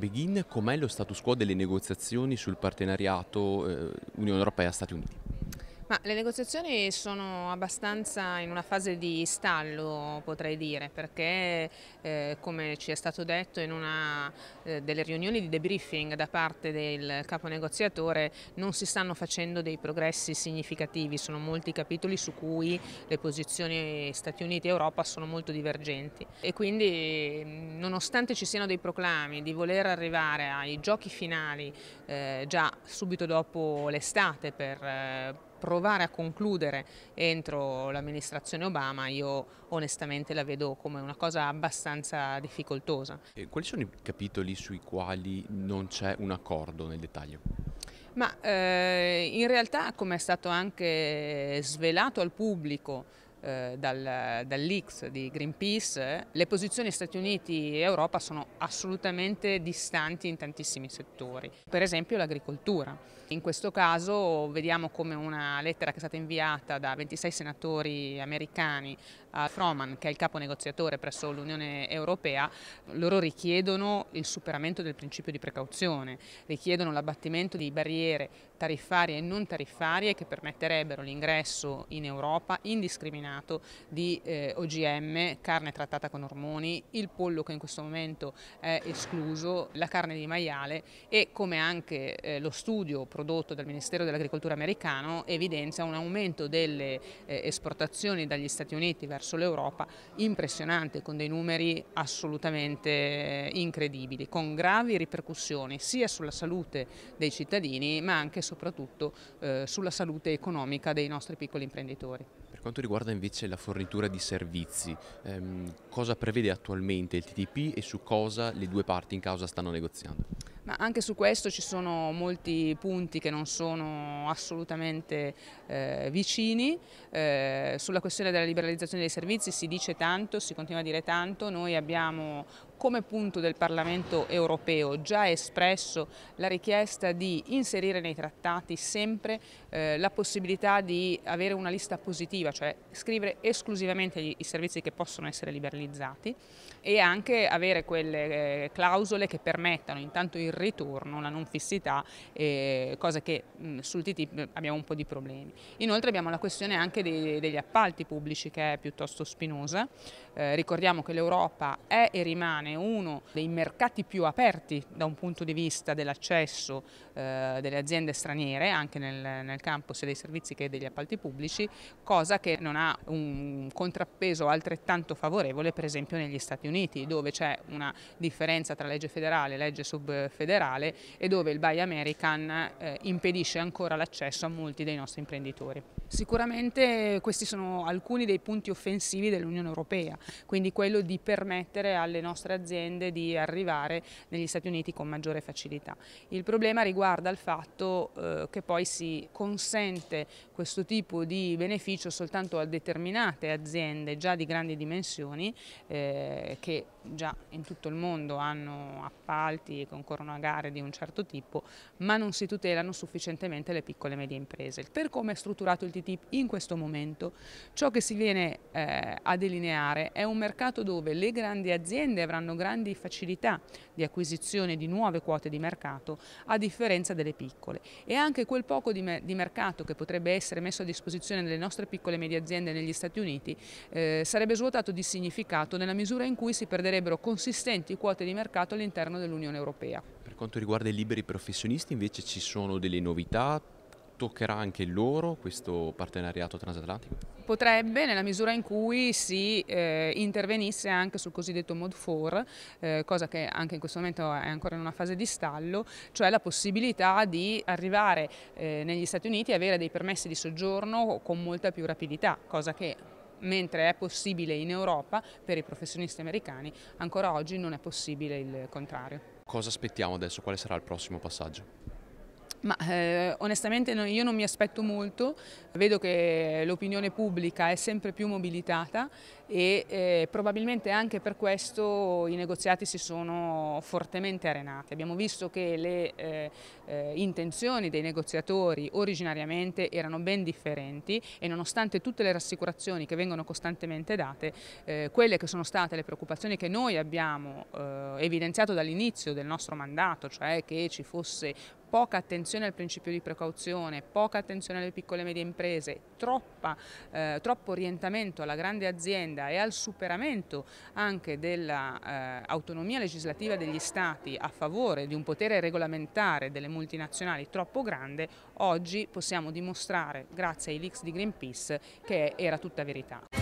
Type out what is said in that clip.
Begin, com'è lo status quo delle negoziazioni sul partenariato eh, Unione Europea-Stati Uniti? Ma le negoziazioni sono abbastanza in una fase di stallo potrei dire perché eh, come ci è stato detto in una eh, delle riunioni di debriefing da parte del capo negoziatore non si stanno facendo dei progressi significativi, sono molti capitoli su cui le posizioni Stati Uniti e Europa sono molto divergenti e quindi nonostante ci siano dei proclami di voler arrivare ai giochi finali eh, già subito dopo l'estate per eh, provare a concludere entro l'amministrazione Obama io onestamente la vedo come una cosa abbastanza difficoltosa. E quali sono i capitoli sui quali non c'è un accordo nel dettaglio? Ma eh, in realtà, come è stato anche svelato al pubblico eh, dal, dall'X di Greenpeace, le posizioni Stati Uniti e Europa sono assolutamente distanti in tantissimi settori, per esempio l'agricoltura. In questo caso vediamo come una lettera che è stata inviata da 26 senatori americani a Froman, che è il capo negoziatore presso l'Unione Europea, loro richiedono il superamento del principio di precauzione, richiedono l'abbattimento di barriere tariffarie e non tariffarie che permetterebbero l'ingresso in Europa indiscriminato raffinato di eh, OGM, carne trattata con ormoni, il pollo che in questo momento è escluso, la carne di maiale e come anche eh, lo studio prodotto dal Ministero dell'Agricoltura americano evidenzia un aumento delle eh, esportazioni dagli Stati Uniti verso l'Europa impressionante con dei numeri assolutamente eh, incredibili, con gravi ripercussioni sia sulla salute dei cittadini ma anche e soprattutto eh, sulla salute economica dei nostri piccoli imprenditori. Per quanto riguarda invece la fornitura di servizi, ehm, cosa prevede attualmente il TTP e su cosa le due parti in causa stanno negoziando? Ma anche su questo ci sono molti punti che non sono assolutamente eh, vicini. Eh, sulla questione della liberalizzazione dei servizi si dice tanto, si continua a dire tanto. Noi abbiamo come punto del Parlamento europeo già espresso la richiesta di inserire nei trattati sempre eh, la possibilità di avere una lista positiva, cioè scrivere esclusivamente gli, i servizi che possono essere liberalizzati e anche avere quelle eh, clausole che permettano intanto il ritorno, la non fissità, eh, cosa che mh, mm, sul TTIP mm, abbiamo un po' di problemi. Inoltre abbiamo la questione anche dei, degli appalti pubblici che è piuttosto spinosa. Eh, ricordiamo che l'Europa è e rimane uno dei mercati più aperti da un punto di vista dell'accesso eh, delle aziende straniere, anche nel, nel campo sia dei servizi che degli appalti pubblici, cosa che non ha un contrappeso altrettanto favorevole per esempio negli Stati Uniti, dove c'è una differenza tra legge federale e legge sub federale e dove il Buy American eh, impedisce ancora l'accesso a molti dei nostri imprenditori. Sicuramente questi sono alcuni dei punti offensivi dell'Unione Europea, quindi quello di permettere alle nostre aziende di arrivare negli Stati Uniti con maggiore facilità. Il problema riguarda il fatto eh, che poi si consente questo tipo di beneficio soltanto a determinate aziende già di grandi dimensioni eh, che già in tutto il mondo hanno appalti e concorrono a gare di un certo tipo, ma non si tutelano sufficientemente le piccole e medie imprese. Per come è strutturato il questi in questo momento, ciò che si viene eh, a delineare è un mercato dove le grandi aziende avranno grandi facilità di acquisizione di nuove quote di mercato a differenza delle piccole e anche quel poco di, me di mercato che potrebbe essere messo a disposizione delle nostre piccole e medie aziende negli Stati Uniti eh, sarebbe svuotato di significato nella misura in cui si perderebbero consistenti quote di mercato all'interno dell'Unione Europea. Per quanto riguarda i liberi professionisti invece ci sono delle novità, toccherà anche loro questo partenariato transatlantico? Potrebbe nella misura in cui si eh, intervenisse anche sul cosiddetto mode 4, eh, cosa che anche in questo momento è ancora in una fase di stallo, cioè la possibilità di arrivare eh, negli Stati Uniti e avere dei permessi di soggiorno con molta più rapidità, cosa che mentre è possibile in Europa per i professionisti americani, ancora oggi non è possibile il contrario. Cosa aspettiamo adesso? Quale sarà il prossimo passaggio? Ma eh, onestamente no, io non mi aspetto molto, vedo che l'opinione pubblica è sempre più mobilitata e eh, probabilmente anche per questo i negoziati si sono fortemente arenati. Abbiamo visto che le eh, eh intenzioni dei negoziatori originariamente erano ben differenti e nonostante tutte le rassicurazioni che vengono costantemente date, eh, quelle che sono state le preoccupazioni che noi abbiamo eh, evidenziato dall'inizio del nostro mandato, cioè che ci fosse poca attenzione al principio di precauzione, poca attenzione alle piccole e medie imprese, troppa, eh, troppo orientamento alla grande azienda e al superamento anche dell'autonomia eh, legislativa degli Stati a favore di un potere regolamentare delle multinazionali troppo grande, oggi possiamo dimostrare, grazie ai leaks di Greenpeace, che era tutta verità.